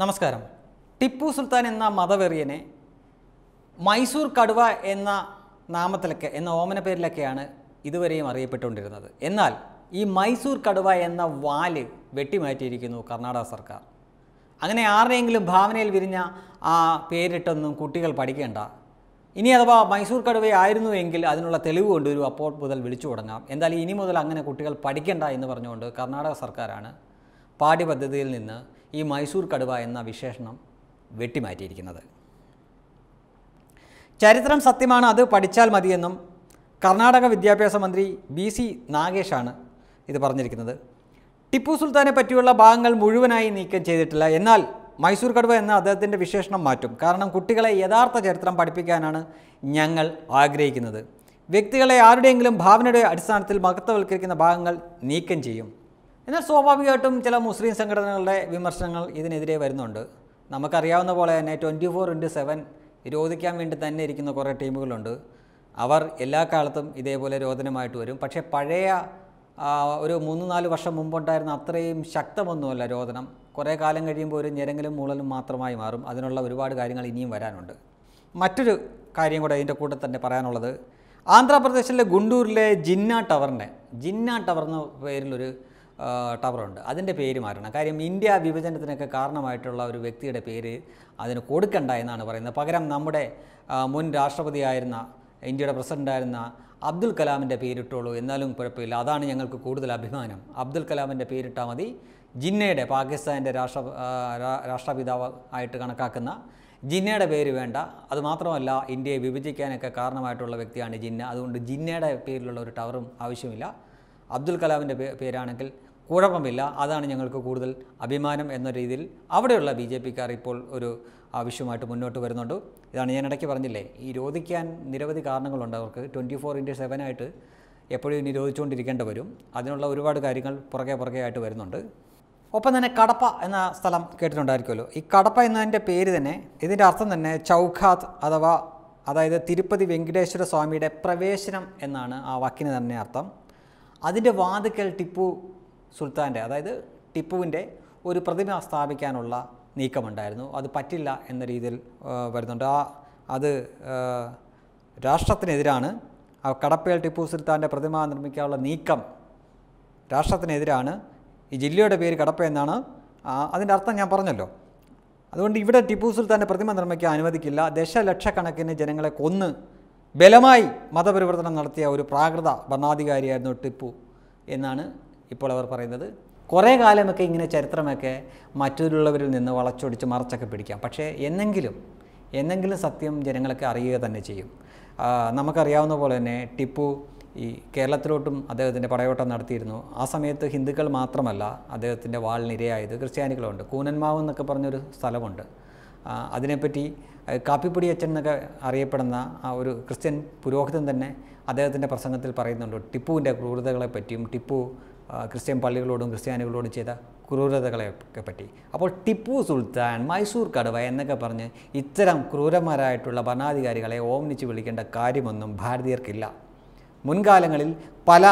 നമസ്കാരം ടിപ്പു സുൽത്താൻ എന്ന മതവെറിയനെ മൈസൂർ കടുവ എന്ന നാമത്തിലൊക്കെ എന്ന ഓമന പേരിലൊക്കെയാണ് ഇതുവരെയും അറിയപ്പെട്ടുകൊണ്ടിരുന്നത് എന്നാൽ ഈ മൈസൂർ കടുവ എന്ന വാല് വെട്ടിമാറ്റിയിരിക്കുന്നു കർണാടക സർക്കാർ അങ്ങനെ ആരുടെയെങ്കിലും ഭാവനയിൽ വിരിഞ്ഞ ആ പേരിട്ടൊന്നും കുട്ടികൾ പഠിക്കേണ്ട ഇനി അഥവാ മൈസൂർ കടുവയായിരുന്നു എങ്കിൽ അതിനുള്ള തെളിവ് കൊണ്ടുവരും അപ്പോൾ മുതൽ വിളിച്ചു തുടങ്ങാം എന്തായാലും ഇനി മുതൽ അങ്ങനെ കുട്ടികൾ പഠിക്കേണ്ട എന്ന് പറഞ്ഞുകൊണ്ട് കർണാടക സർക്കാരാണ് പാഠ്യപദ്ധതിയിൽ നിന്ന് ഈ മൈസൂർ കടുവ എന്ന വിശേഷണം വെട്ടിമാറ്റിയിരിക്കുന്നത് ചരിത്രം സത്യമാണ് അത് പഠിച്ചാൽ മതിയെന്നും കർണാടക വിദ്യാഭ്യാസ മന്ത്രി ബി സി നാഗേഷാണ് ഇത് പറഞ്ഞിരിക്കുന്നത് ടിപ്പു സുൽത്താനെ പറ്റിയുള്ള ഭാഗങ്ങൾ മുഴുവനായി നീക്കം ചെയ്തിട്ടില്ല എന്നാൽ മൈസൂർ കടുവ എന്ന അദ്ദേഹത്തിൻ്റെ വിശേഷണം മാറ്റും കാരണം കുട്ടികളെ യഥാർത്ഥ ചരിത്രം പഠിപ്പിക്കാനാണ് ഞങ്ങൾ ആഗ്രഹിക്കുന്നത് വ്യക്തികളെ ആരുടെയെങ്കിലും ഭാവനയുടെ അടിസ്ഥാനത്തിൽ മഹത്വവൽക്കരിക്കുന്ന ഭാഗങ്ങൾ നീക്കം ചെയ്യും എന്നാൽ സ്വാഭാവികമായിട്ടും ചില മുസ്ലിം സംഘടനകളുടെ വിമർശനങ്ങൾ ഇതിനെതിരെ വരുന്നുണ്ട് നമുക്കറിയാവുന്ന പോലെ തന്നെ ട്വൻറ്റി ഫോർ ഇൻറ്റു സെവൻ രോധിക്കാൻ വേണ്ടി തന്നെ ഇരിക്കുന്ന കുറേ ടീമുകളുണ്ട് അവർ എല്ലാ കാലത്തും ഇതേപോലെ രോധനമായിട്ട് വരും പക്ഷേ പഴയ ഒരു മൂന്ന് നാല് വർഷം മുമ്പുണ്ടായിരുന്ന അത്രയും ശക്തമൊന്നുമല്ല രോദനം കുറേ കാലം കഴിയുമ്പോൾ ഒരു ഞെരങ്ങലും മൂളലും മാത്രമായി മാറും അതിനുള്ള ഒരുപാട് കാര്യങ്ങൾ ഇനിയും വരാനുണ്ട് മറ്റൊരു കാര്യം കൂടെ അതിൻ്റെ കൂടെ തന്നെ പറയാനുള്ളത് ആന്ധ്രാപ്രദേശിലെ ഗുണ്ടൂരിലെ ജിന്ന ടവറിനെ ജിന്ന ടവർ എന്ന പേരിലൊരു ടവറുണ്ട് അതിൻ്റെ പേര് മാറ്റണം കാര്യം ഇന്ത്യ വിഭജനത്തിനൊക്കെ കാരണമായിട്ടുള്ള ഒരു വ്യക്തിയുടെ പേര് അതിന് കൊടുക്കണ്ട എന്നാണ് പറയുന്നത് പകരം നമ്മുടെ മുൻ രാഷ്ട്രപതിയായിരുന്ന ഇന്ത്യയുടെ പ്രസിഡൻ്റായിരുന്ന അബ്ദുൽ കലാമിൻ്റെ പേരിട്ടോളൂ എന്നാലും കുഴപ്പമില്ല അതാണ് ഞങ്ങൾക്ക് കൂടുതൽ അഭിമാനം അബ്ദുൽ കലാമിൻ്റെ പേരിട്ടാൽ മതി ജിന്നയുടെ പാകിസ്ഥാൻ്റെ രാഷ്ട്ര രാഷ്ട്രപിതാവ് ആയിട്ട് കണക്കാക്കുന്ന ജിന്നയുടെ പേര് വേണ്ട അതുമാത്രമല്ല ഇന്ത്യയെ വിഭജിക്കാനൊക്കെ കാരണമായിട്ടുള്ള വ്യക്തിയാണ് ജിന്ന അതുകൊണ്ട് ജിന്നയുടെ പേരിലുള്ള ഒരു ടവറും ആവശ്യമില്ല അബ്ദുൽ കലാമിൻ്റെ പേരാണെങ്കിൽ കുഴപ്പമില്ല അതാണ് ഞങ്ങൾക്ക് കൂടുതൽ അഭിമാനം എന്ന രീതിയിൽ അവിടെയുള്ള ബി ജെ പിക്കാർ ഇപ്പോൾ ഒരു ആവശ്യമായിട്ട് മുന്നോട്ട് വരുന്നുണ്ട് ഇതാണ് ഞാൻ ഇടയ്ക്ക് പറഞ്ഞില്ലേ ഈ രോധിക്കാൻ നിരവധി കാരണങ്ങളുണ്ട് അവർക്ക് ട്വൻറ്റി ഫോർ ഇൻറ്റു ആയിട്ട് എപ്പോഴും നിരോധിച്ചുകൊണ്ടിരിക്കേണ്ടി വരും അതിനുള്ള ഒരുപാട് കാര്യങ്ങൾ പുറകെ പുറകെ ആയിട്ട് വരുന്നുണ്ട് ഒപ്പം തന്നെ കടപ്പ എന്ന സ്ഥലം കേട്ടിട്ടുണ്ടായിരിക്കുമല്ലോ ഈ കടപ്പ എന്നതിൻ്റെ പേര് തന്നെ ഇതിൻ്റെ അർത്ഥം തന്നെ ചൗഖാത്ത് അഥവാ അതായത് തിരുപ്പതി വെങ്കടേശ്വര സ്വാമിയുടെ പ്രവേശനം എന്നാണ് ആ വാക്കിന് തന്നെ അർത്ഥം അതിൻ്റെ വാതുക്കൽ ടിപ്പു സുൽത്താൻ്റെ അതായത് ടിപ്പുവിൻ്റെ ഒരു പ്രതിമ സ്ഥാപിക്കാനുള്ള നീക്കമുണ്ടായിരുന്നു അത് പറ്റില്ല എന്ന രീതിയിൽ വരുന്നുണ്ട് ആ അത് രാഷ്ട്രത്തിനെതിരാണ് ആ കടപ്പേൽ ടിപ്പു സുൽത്താൻ്റെ പ്രതിമ നിർമ്മിക്കാനുള്ള നീക്കം രാഷ്ട്രത്തിനെതിരാണ് ഈ ജില്ലയുടെ പേര് കടപ്പ എന്നാണ് അതിൻ്റെ അർത്ഥം ഞാൻ പറഞ്ഞല്ലോ അതുകൊണ്ട് ഇവിടെ ടിപ്പു സുൽത്താൻ്റെ പ്രതിമ നിർമ്മിക്കാൻ അനുവദിക്കില്ല ദശലക്ഷക്കണക്കിന് ജനങ്ങളെ കൊന്ന് ബലമായി മതപരിവർത്തനം നടത്തിയ ഒരു പ്രാകൃത ഭരണാധികാരിയായിരുന്നു ടിപ്പു എന്നാണ് ഇപ്പോൾ അവർ പറയുന്നത് കുറേ കാലമൊക്കെ ഇങ്ങനെ ചരിത്രമൊക്കെ മറ്റുള്ളവരിൽ നിന്ന് വളച്ചൊടിച്ച് മറച്ചൊക്കെ പിടിക്കാം പക്ഷേ എന്നെങ്കിലും എന്നെങ്കിലും സത്യം ജനങ്ങളൊക്കെ അറിയുക തന്നെ ചെയ്യും നമുക്കറിയാവുന്ന പോലെ തന്നെ ടിപ്പു ഈ കേരളത്തിലോട്ടും അദ്ദേഹത്തിൻ്റെ പടയോട്ടം നടത്തിയിരുന്നു ആ സമയത്ത് ഹിന്ദുക്കൾ മാത്രമല്ല അദ്ദേഹത്തിൻ്റെ വാളിനിരയായത് ക്രിസ്ത്യാനികളുണ്ട് കൂനന്മാവ് എന്നൊക്കെ പറഞ്ഞൊരു സ്ഥലമുണ്ട് അതിനെപ്പറ്റി കാപ്പിപ്പൊടി അച്ഛൻ എന്നൊക്കെ അറിയപ്പെടുന്ന ആ ഒരു ക്രിസ്ത്യൻ പുരോഹിതൻ തന്നെ അദ്ദേഹത്തിൻ്റെ പ്രസംഗത്തിൽ പറയുന്നുണ്ട് ടിപ്പുവിൻ്റെ ക്രൂരതകളെപ്പറ്റിയും ടിപ്പു ക്രിസ്ത്യൻ പള്ളികളോടും ക്രിസ്ത്യാനികളോടും ചെയ്ത ക്രൂരതകളെയൊക്കെ പറ്റി അപ്പോൾ ടിപ്പു സുൽത്താൻ മൈസൂർ കടുവ എന്നൊക്കെ പറഞ്ഞ് ഇത്തരം ക്രൂരന്മാരായിട്ടുള്ള ഭരണാധികാരികളെ ഓമനിച്ച് വിളിക്കേണ്ട കാര്യമൊന്നും ഭാരതീയർക്കില്ല മുൻകാലങ്ങളിൽ പല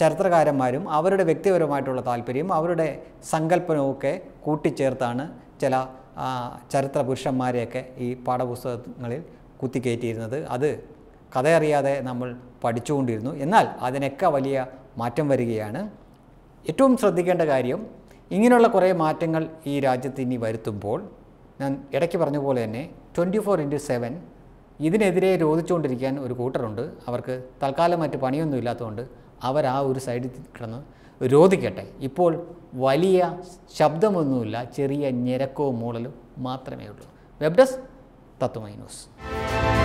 ചരിത്രകാരന്മാരും അവരുടെ വ്യക്തിപരമായിട്ടുള്ള താല്പര്യം അവരുടെ സങ്കല്പനവുമൊക്കെ കൂട്ടിച്ചേർത്താണ് ചില ചരിത്ര പുരുഷന്മാരെയൊക്കെ ഈ പാഠപുസ്തകങ്ങളിൽ കുത്തിക്കയറ്റിയിരുന്നത് അത് കഥയറിയാതെ നമ്മൾ പഠിച്ചുകൊണ്ടിരുന്നു എന്നാൽ അതിനൊക്കെ വലിയ മാറ്റം വരികയാണ് ഏറ്റവും ശ്രദ്ധിക്കേണ്ട കാര്യം ഇങ്ങനെയുള്ള കുറേ മാറ്റങ്ങൾ ഈ രാജ്യത്ത് ഇനി വരുത്തുമ്പോൾ ഞാൻ ഇടയ്ക്ക് പറഞ്ഞ പോലെ തന്നെ ട്വൻറ്റി ഫോർ ഇൻറ്റു സെവൻ ഇതിനെതിരെ രോധിച്ചുകൊണ്ടിരിക്കാൻ ഒരു കൂട്ടറുണ്ട് അവർക്ക് തൽക്കാലം മറ്റ് പണിയൊന്നും ഇല്ലാത്തതുകൊണ്ട് അവർ ആ ഒരു സൈഡിൽ കിടന്ന് രോധിക്കട്ടെ ഇപ്പോൾ വലിയ ശബ്ദമൊന്നുമില്ല ചെറിയ ഞെരക്കവും മൂളലും മാത്രമേ ഉള്ളൂ വെബ് ഡെസ്ക് തത്വമൈ ന്യൂസ്